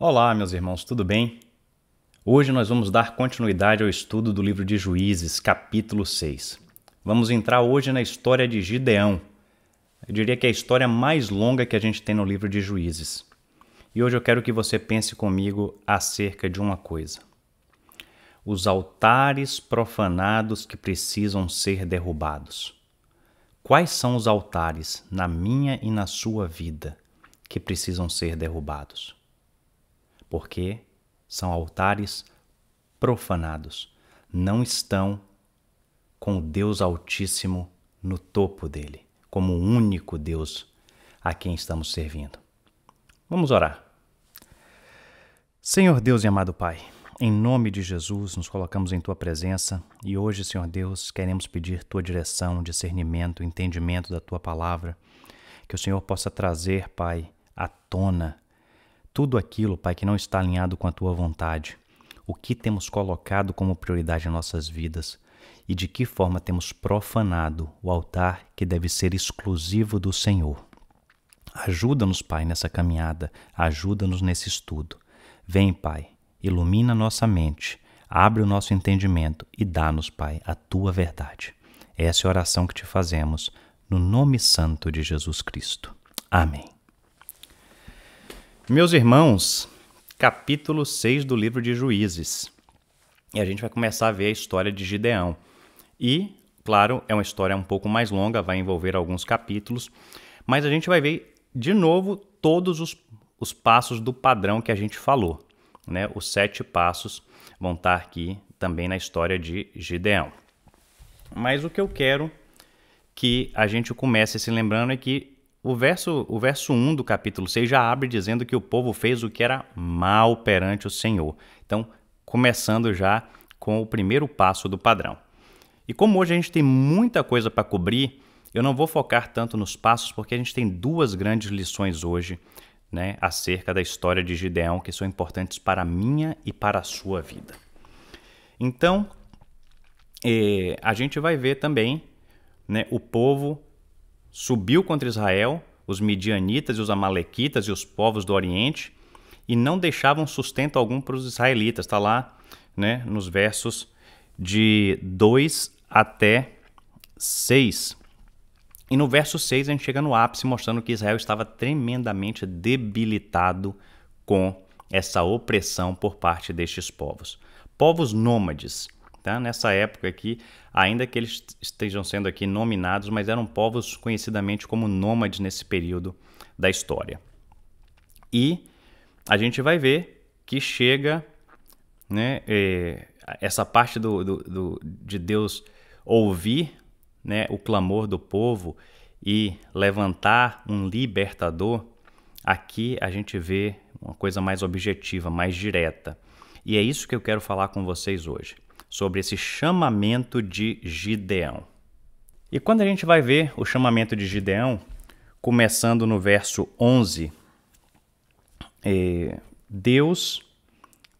Olá, meus irmãos, tudo bem? Hoje nós vamos dar continuidade ao estudo do livro de Juízes, capítulo 6. Vamos entrar hoje na história de Gideão. Eu diria que é a história mais longa que a gente tem no livro de Juízes. E hoje eu quero que você pense comigo acerca de uma coisa: os altares profanados que precisam ser derrubados. Quais são os altares na minha e na sua vida que precisam ser derrubados? porque são altares profanados, não estão com o Deus Altíssimo no topo dele, como o único Deus a quem estamos servindo. Vamos orar. Senhor Deus e amado Pai, em nome de Jesus, nos colocamos em tua presença e hoje, Senhor Deus, queremos pedir tua direção, discernimento, entendimento da tua palavra, que o Senhor possa trazer, Pai, à tona tudo aquilo, Pai, que não está alinhado com a tua vontade, o que temos colocado como prioridade em nossas vidas e de que forma temos profanado o altar que deve ser exclusivo do Senhor. Ajuda-nos, Pai, nessa caminhada, ajuda-nos nesse estudo. Vem, Pai, ilumina nossa mente, abre o nosso entendimento e dá-nos, Pai, a tua verdade. Essa é a oração que te fazemos, no nome santo de Jesus Cristo. Amém. Meus irmãos, capítulo 6 do livro de Juízes. E a gente vai começar a ver a história de Gideão. E, claro, é uma história um pouco mais longa, vai envolver alguns capítulos, mas a gente vai ver de novo todos os, os passos do padrão que a gente falou. Né? Os sete passos vão estar aqui também na história de Gideão. Mas o que eu quero que a gente comece se lembrando é que o verso, o verso 1 do capítulo 6 já abre dizendo que o povo fez o que era mal perante o Senhor. Então, começando já com o primeiro passo do padrão. E como hoje a gente tem muita coisa para cobrir, eu não vou focar tanto nos passos, porque a gente tem duas grandes lições hoje né, acerca da história de Gideão que são importantes para a minha e para a sua vida. Então, eh, a gente vai ver também né, o povo Subiu contra Israel os midianitas e os amalequitas e os povos do Oriente e não deixavam sustento algum para os israelitas. Está lá né, nos versos de 2 até 6. E no verso 6 a gente chega no ápice mostrando que Israel estava tremendamente debilitado com essa opressão por parte destes povos. Povos nômades, tá? nessa época aqui, ainda que eles estejam sendo aqui nominados, mas eram povos conhecidamente como nômades nesse período da história. E a gente vai ver que chega né, é, essa parte do, do, do, de Deus ouvir né, o clamor do povo e levantar um libertador, aqui a gente vê uma coisa mais objetiva, mais direta. E é isso que eu quero falar com vocês hoje sobre esse chamamento de Gideão. E quando a gente vai ver o chamamento de Gideão, começando no verso 11, é, Deus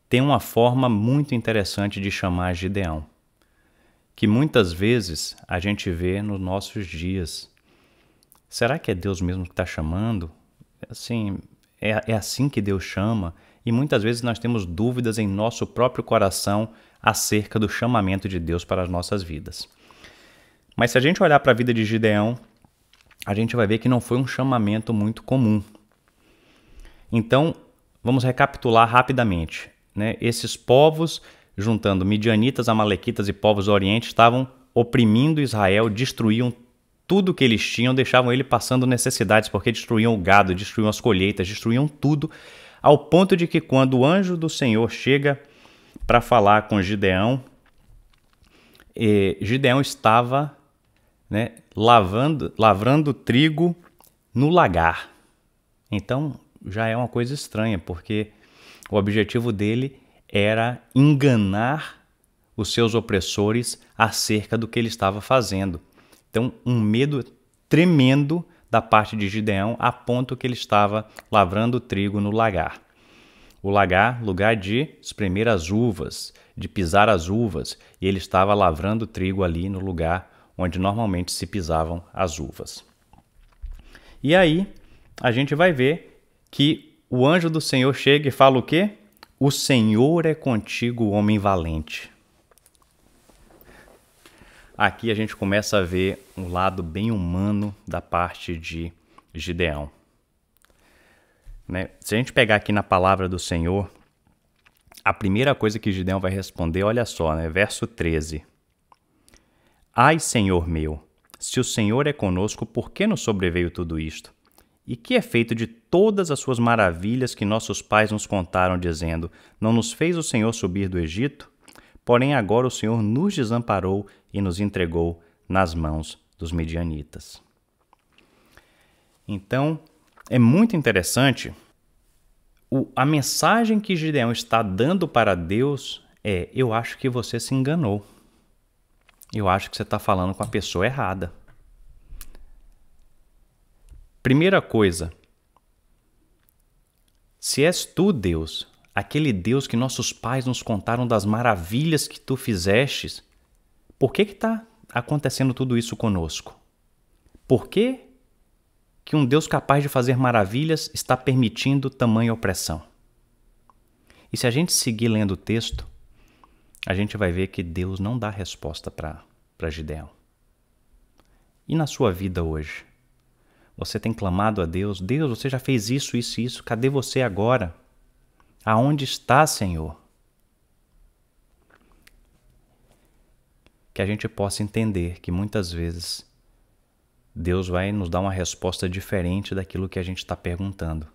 tem uma forma muito interessante de chamar Gideão, que muitas vezes a gente vê nos nossos dias. Será que é Deus mesmo que está chamando? Assim, é, é assim que Deus chama? e muitas vezes nós temos dúvidas em nosso próprio coração acerca do chamamento de Deus para as nossas vidas. Mas se a gente olhar para a vida de Gideão, a gente vai ver que não foi um chamamento muito comum. Então, vamos recapitular rapidamente. Né? Esses povos, juntando midianitas, amalequitas e povos do Oriente, estavam oprimindo Israel, destruíam tudo que eles tinham, deixavam ele passando necessidades, porque destruíam o gado, destruíam as colheitas, destruíam tudo ao ponto de que quando o anjo do Senhor chega para falar com Gideão, eh, Gideão estava né, lavando, lavrando trigo no lagar. Então já é uma coisa estranha, porque o objetivo dele era enganar os seus opressores acerca do que ele estava fazendo. Então, um medo tremendo da parte de Gideão, a ponto que ele estava lavrando trigo no lagar. O lagar, lugar de espremer as uvas, de pisar as uvas, e ele estava lavrando trigo ali no lugar onde normalmente se pisavam as uvas. E aí, a gente vai ver que o anjo do Senhor chega e fala o quê? O Senhor é contigo, homem valente aqui a gente começa a ver um lado bem humano da parte de Gideão. Né? Se a gente pegar aqui na palavra do Senhor, a primeira coisa que Gideão vai responder, olha só, né? verso 13: Ai, Senhor meu, se o Senhor é conosco, por que nos sobreveio tudo isto? E que é feito de todas as suas maravilhas que nossos pais nos contaram, dizendo: Não nos fez o Senhor subir do Egito? Porém, agora o Senhor nos desamparou e nos entregou nas mãos dos medianitas. Então, é muito interessante o, a mensagem que Gideão está dando para Deus é: eu acho que você se enganou. Eu acho que você está falando com a pessoa errada. Primeira coisa, se és tu Deus, aquele Deus que nossos pais nos contaram das maravilhas que tu fizestes, por que está acontecendo tudo isso conosco? Por que, que um Deus capaz de fazer maravilhas está permitindo tamanha opressão? E se a gente seguir lendo o texto, a gente vai ver que Deus não dá resposta para Gideão. E na sua vida hoje? Você tem clamado a Deus: Deus, você já fez isso, isso e isso, cadê você agora? Aonde está, Senhor? que a gente possa entender que muitas vezes Deus vai nos dar uma resposta diferente daquilo que a gente está perguntando.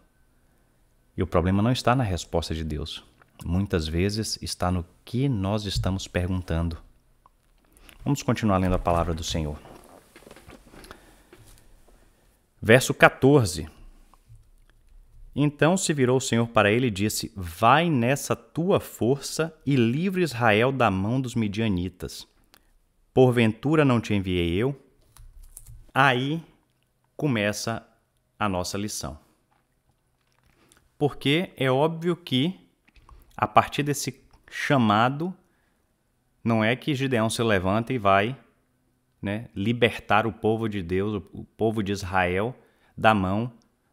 E o problema não está na resposta de Deus. Muitas vezes está no que nós estamos perguntando. Vamos continuar lendo a palavra do Senhor. Verso 14. Então se virou o Senhor para ele e disse: Vai nessa tua força e livre Israel da mão dos midianitas. Porventura não te enviei eu? Aí começa a nossa lição. Porque é óbvio que, a partir desse chamado, não é que Gideão se levanta e vai né, libertar o povo de Deus, o povo de Israel, da mão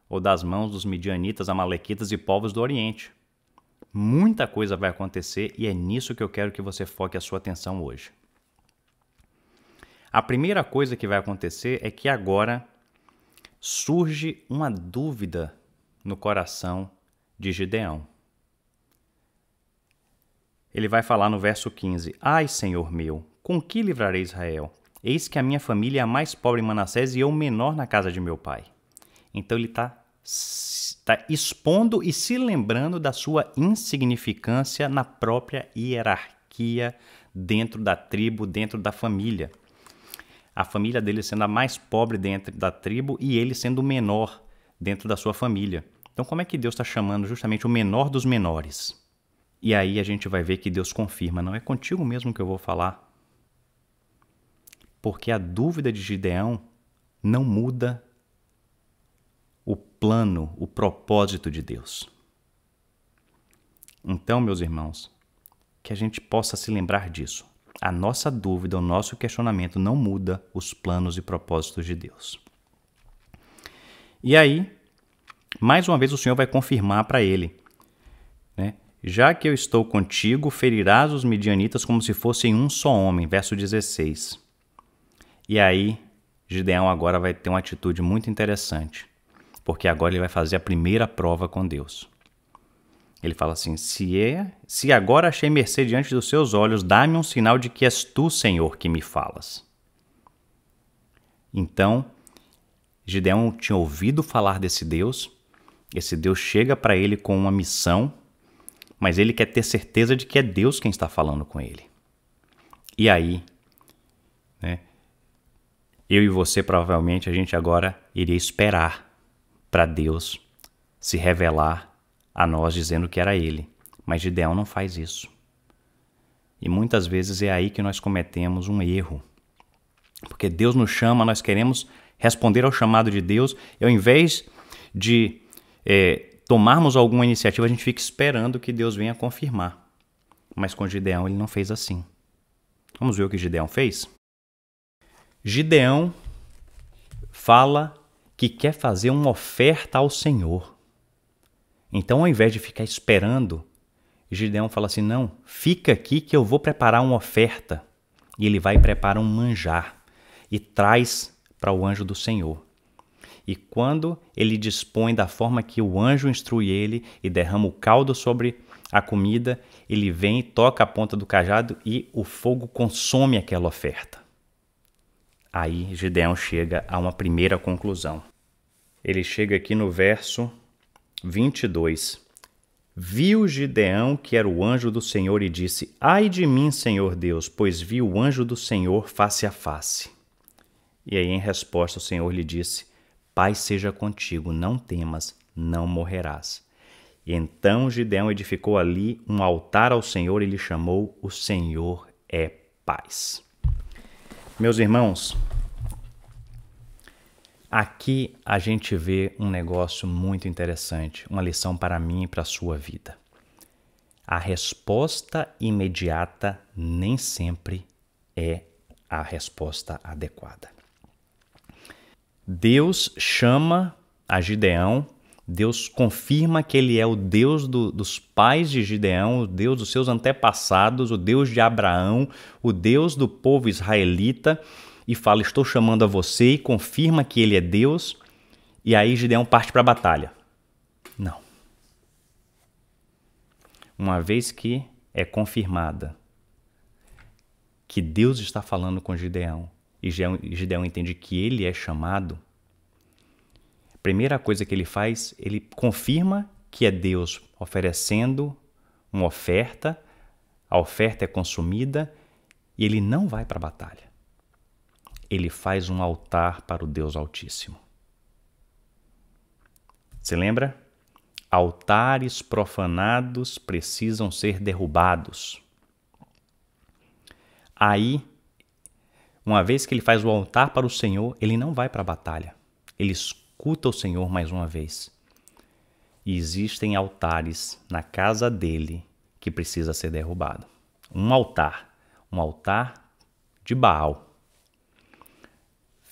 ou das mãos dos midianitas, amalequitas e povos do Oriente. Muita coisa vai acontecer e é nisso que eu quero que você foque a sua atenção hoje. A primeira coisa que vai acontecer é que agora surge uma dúvida no coração de Gideão. Ele vai falar no verso 15: Ai, Senhor meu, com que livrarei Israel? Eis que a minha família é a mais pobre em Manassés e eu menor na casa de meu pai. Então ele está tá expondo e se lembrando da sua insignificância na própria hierarquia dentro da tribo, dentro da família a família dele sendo a mais pobre dentro da tribo e ele sendo o menor dentro da sua família. Então, como é que Deus está chamando justamente o menor dos menores? E aí a gente vai ver que Deus confirma: não é contigo mesmo que eu vou falar. Porque a dúvida de Gideão não muda o plano, o propósito de Deus. Então, meus irmãos, que a gente possa se lembrar disso. A nossa dúvida, o nosso questionamento não muda os planos e propósitos de Deus. E aí, mais uma vez o Senhor vai confirmar para ele, né? Já que eu estou contigo, ferirás os midianitas como se fossem um só homem, verso 16. E aí, Gideão agora vai ter uma atitude muito interessante, porque agora ele vai fazer a primeira prova com Deus. Ele fala assim: se, é, se agora achei mercê diante dos seus olhos, dá-me um sinal de que és tu, Senhor, que me falas. Então, Gideão tinha ouvido falar desse Deus. Esse Deus chega para ele com uma missão, mas ele quer ter certeza de que é Deus quem está falando com ele. E aí, né, eu e você provavelmente a gente agora iria esperar para Deus se revelar a nós dizendo que era ele. Mas Gideão não faz isso. E muitas vezes é aí que nós cometemos um erro. Porque Deus nos chama, nós queremos responder ao chamado de Deus, e ao invés de é, tomarmos alguma iniciativa, a gente fica esperando que Deus venha confirmar. Mas com Gideão ele não fez assim. Vamos ver o que Gideão fez? Gideão fala que quer fazer uma oferta ao Senhor. Então, ao invés de ficar esperando, Gideão fala assim: Não, fica aqui que eu vou preparar uma oferta. E ele vai e prepara um manjar e traz para o anjo do Senhor. E quando ele dispõe da forma que o anjo instrui ele e derrama o caldo sobre a comida, ele vem, toca a ponta do cajado e o fogo consome aquela oferta. Aí Gideão chega a uma primeira conclusão. Ele chega aqui no verso 22. Viu Gideão, que era o anjo do Senhor, e disse: Ai de mim, Senhor Deus, pois vi o anjo do Senhor face a face. E aí, em resposta, o Senhor lhe disse: Pai seja contigo, não temas, não morrerás. E então Gideão edificou ali um altar ao Senhor e lhe chamou: O Senhor é paz. Meus irmãos, Aqui a gente vê um negócio muito interessante, uma lição para mim e para a sua vida. A resposta imediata nem sempre é a resposta adequada. Deus chama a Gideão, Deus confirma que ele é o Deus do, dos pais de Gideão, o Deus dos seus antepassados, o Deus de Abraão, o Deus do povo israelita e fala: Estou chamando a você, e confirma que ele é Deus, e aí Gideão parte para a batalha. Não. Uma vez que é confirmada que Deus está falando com Gideão, e Gideão entende que ele é chamado, a primeira coisa que ele faz, ele confirma que é Deus oferecendo uma oferta, a oferta é consumida e ele não vai para a batalha ele faz um altar para o Deus Altíssimo. Se lembra? Altares profanados precisam ser derrubados. Aí, uma vez que ele faz o altar para o Senhor, ele não vai para a batalha. Ele escuta o Senhor mais uma vez. E existem altares na casa dele que precisa ser derrubado. Um altar, um altar de Baal,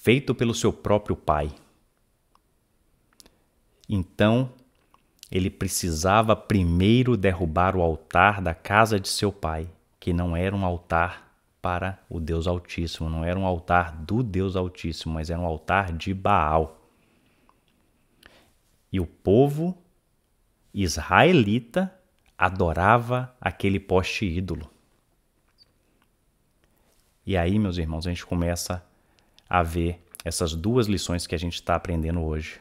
feito pelo seu próprio pai. Então, ele precisava primeiro derrubar o altar da casa de seu pai, que não era um altar para o Deus Altíssimo, não era um altar do Deus Altíssimo, mas era um altar de Baal. E o povo israelita adorava aquele poste ídolo. E aí, meus irmãos, a gente começa a ver essas duas lições que a gente está aprendendo hoje.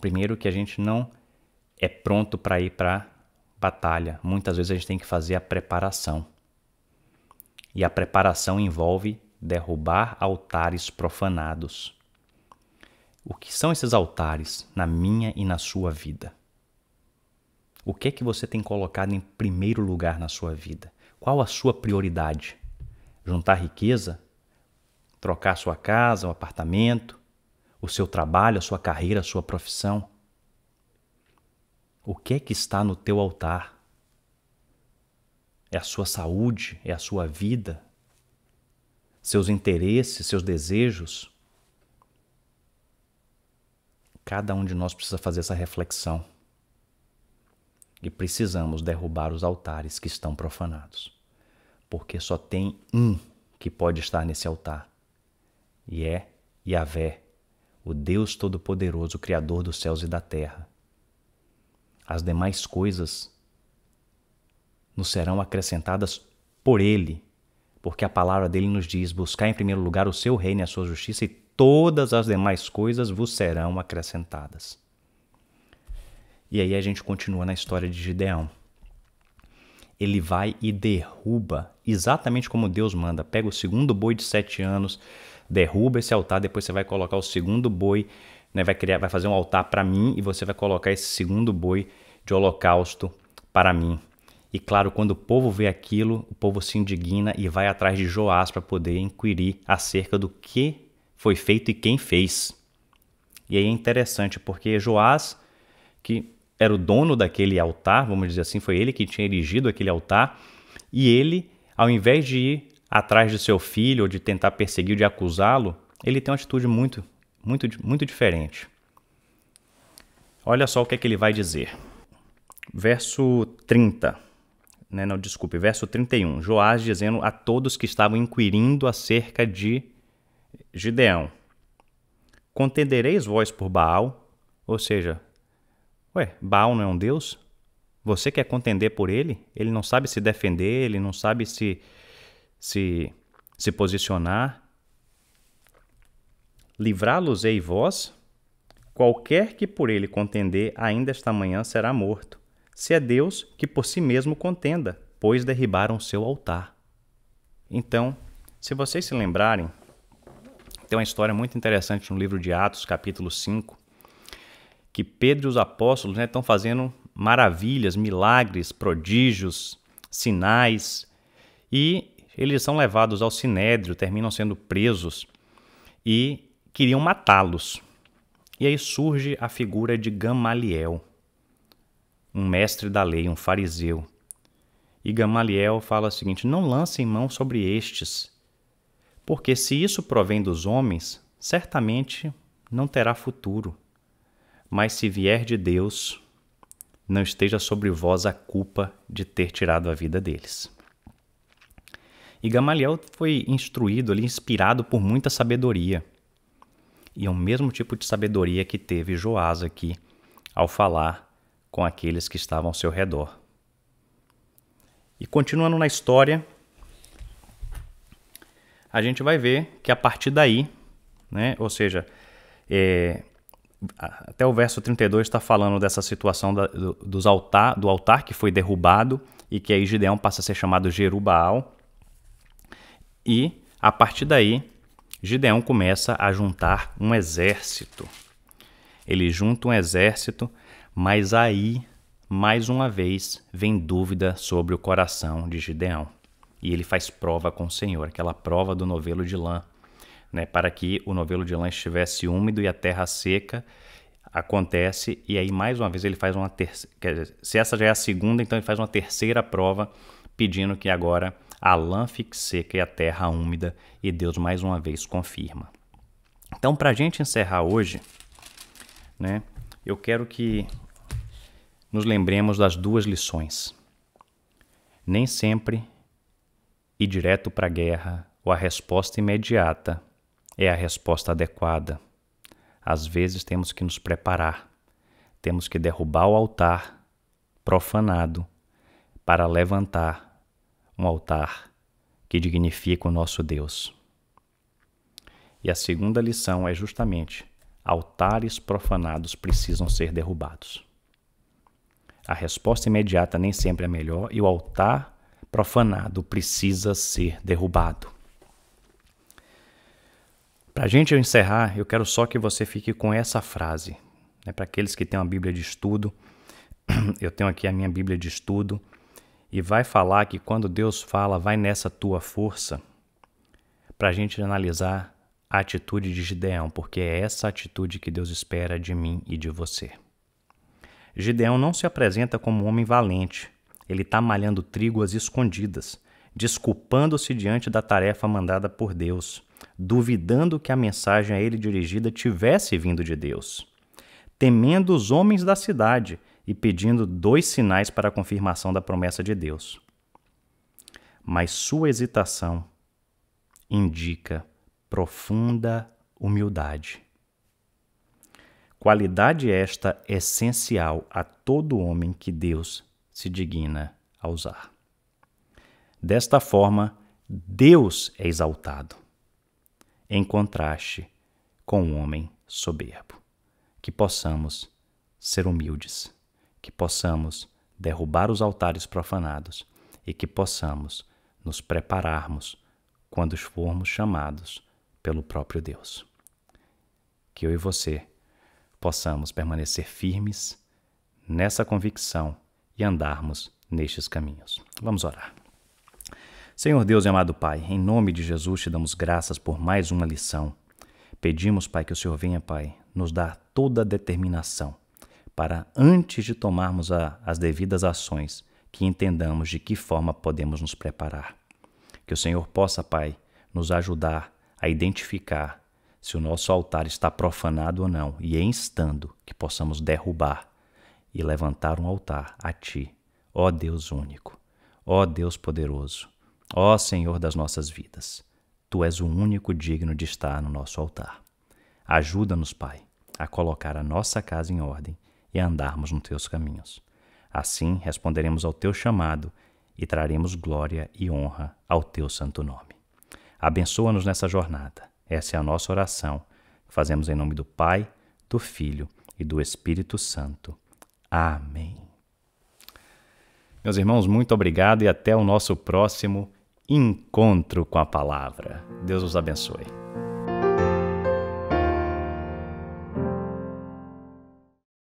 Primeiro, que a gente não é pronto para ir para batalha. Muitas vezes a gente tem que fazer a preparação. E a preparação envolve derrubar altares profanados. O que são esses altares na minha e na sua vida? O que é que você tem colocado em primeiro lugar na sua vida? Qual a sua prioridade? Juntar riqueza? trocar sua casa, o um apartamento, o seu trabalho, a sua carreira, a sua profissão? O que é que está no teu altar? É a sua saúde? É a sua vida? Seus interesses, seus desejos? Cada um de nós precisa fazer essa reflexão. E precisamos derrubar os altares que estão profanados. Porque só tem um que pode estar nesse altar e é Yahvé, o Deus Todo-Poderoso, Criador dos céus e da terra. As demais coisas nos serão acrescentadas por Ele, porque a palavra dele nos diz: buscar em primeiro lugar o seu reino e a sua justiça, e todas as demais coisas vos serão acrescentadas. E aí a gente continua na história de Gideão. Ele vai e derruba, exatamente como Deus manda. Pega o segundo boi de sete anos, derruba esse altar, depois você vai colocar o segundo boi, né? vai, criar, vai fazer um altar para mim e você vai colocar esse segundo boi de holocausto para mim. E claro, quando o povo vê aquilo, o povo se indigna e vai atrás de Joás para poder inquirir acerca do que foi feito e quem fez. E aí é interessante porque Joás, que era o dono daquele altar, vamos dizer assim, foi ele que tinha erigido aquele altar, e ele, ao invés de ir atrás de seu filho ou de tentar perseguir, de acusá-lo, ele tem uma atitude muito, muito, muito diferente. Olha só o que é que ele vai dizer. Verso 30. Né, não, desculpe, verso 31. Joás dizendo a todos que estavam inquirindo acerca de Gideão: Contendereis vós por Baal? Ou seja, ué, Baal não é um deus? Você quer contender por ele? Ele não sabe se defender, ele não sabe se se, se posicionar. Livrá-los-ei vós? Qualquer que por ele contender ainda esta manhã será morto, se é Deus que por si mesmo contenda, pois derribaram seu altar. Então, se vocês se lembrarem, tem uma história muito interessante no livro de Atos, capítulo 5, que Pedro e os apóstolos né, estão fazendo maravilhas, milagres, prodígios, sinais, e eles são levados ao sinédrio, terminam sendo presos e queriam matá-los. E aí surge a figura de Gamaliel, um mestre da lei, um fariseu. E Gamaliel fala o seguinte: Não lancem mão sobre estes, porque se isso provém dos homens, certamente não terá futuro. Mas se vier de Deus, não esteja sobre vós a culpa de ter tirado a vida deles. E Gamaliel foi instruído ali, inspirado por muita sabedoria. E é o mesmo tipo de sabedoria que teve Joás aqui ao falar com aqueles que estavam ao seu redor. E continuando na história, a gente vai ver que a partir daí, né, ou seja, é, até o verso 32 está falando dessa situação da, do, dos altar, do altar que foi derrubado e que aí Gideão passa a ser chamado Jerubaal. E, a partir daí, Gideão começa a juntar um exército. Ele junta um exército, mas aí, mais uma vez, vem dúvida sobre o coração de Gideão. E ele faz prova com o Senhor, aquela prova do novelo de lã, né, para que o novelo de lã estivesse úmido e a terra seca. Acontece, e aí, mais uma vez, ele faz uma terceira. Se essa já é a segunda, então ele faz uma terceira prova, pedindo que agora a lã fique seca e a terra úmida, e Deus mais uma vez confirma. Então, para a gente encerrar hoje, né, eu quero que nos lembremos das duas lições. Nem sempre ir direto para a guerra ou a resposta imediata é a resposta adequada. Às vezes temos que nos preparar, temos que derrubar o altar profanado para levantar um altar que dignifica o nosso Deus. E a segunda lição é justamente: altares profanados precisam ser derrubados. A resposta imediata nem sempre é melhor e o altar profanado precisa ser derrubado. Para a gente encerrar, eu quero só que você fique com essa frase. Né? Para aqueles que têm uma Bíblia de estudo, eu tenho aqui a minha Bíblia de estudo e vai falar que quando Deus fala, vai nessa tua força, para a gente analisar a atitude de Gideão, porque é essa atitude que Deus espera de mim e de você. Gideão não se apresenta como um homem valente, ele está malhando trigo às escondidas, desculpando-se diante da tarefa mandada por Deus, duvidando que a mensagem a ele dirigida tivesse vindo de Deus, temendo os homens da cidade e pedindo dois sinais para a confirmação da promessa de Deus. Mas sua hesitação indica profunda humildade. Qualidade esta essencial a todo homem que Deus se digna a usar. Desta forma, Deus é exaltado, em contraste com o homem soberbo. Que possamos ser humildes que possamos derrubar os altares profanados e que possamos nos prepararmos quando formos chamados pelo próprio Deus. Que eu e você possamos permanecer firmes nessa convicção e andarmos nestes caminhos. Vamos orar. Senhor Deus e amado Pai, em nome de Jesus te damos graças por mais uma lição. Pedimos, Pai, que o Senhor venha, Pai, nos dar toda a determinação para, antes de tomarmos a, as devidas ações, que entendamos de que forma podemos nos preparar. Que o Senhor possa, Pai, nos ajudar a identificar se o nosso altar está profanado ou não, e em é estando, que possamos derrubar e levantar um altar a Ti, ó Deus único, ó Deus poderoso, ó Senhor das nossas vidas. Tu és o único digno de estar no nosso altar. Ajuda-nos, Pai, a colocar a nossa casa em ordem e andarmos nos teus caminhos. Assim responderemos ao teu chamado e traremos glória e honra ao teu santo nome. Abençoa-nos nessa jornada. Essa é a nossa oração, que fazemos em nome do Pai, do Filho e do Espírito Santo. Amém. Meus irmãos, muito obrigado e até o nosso próximo encontro com a palavra. Deus os abençoe.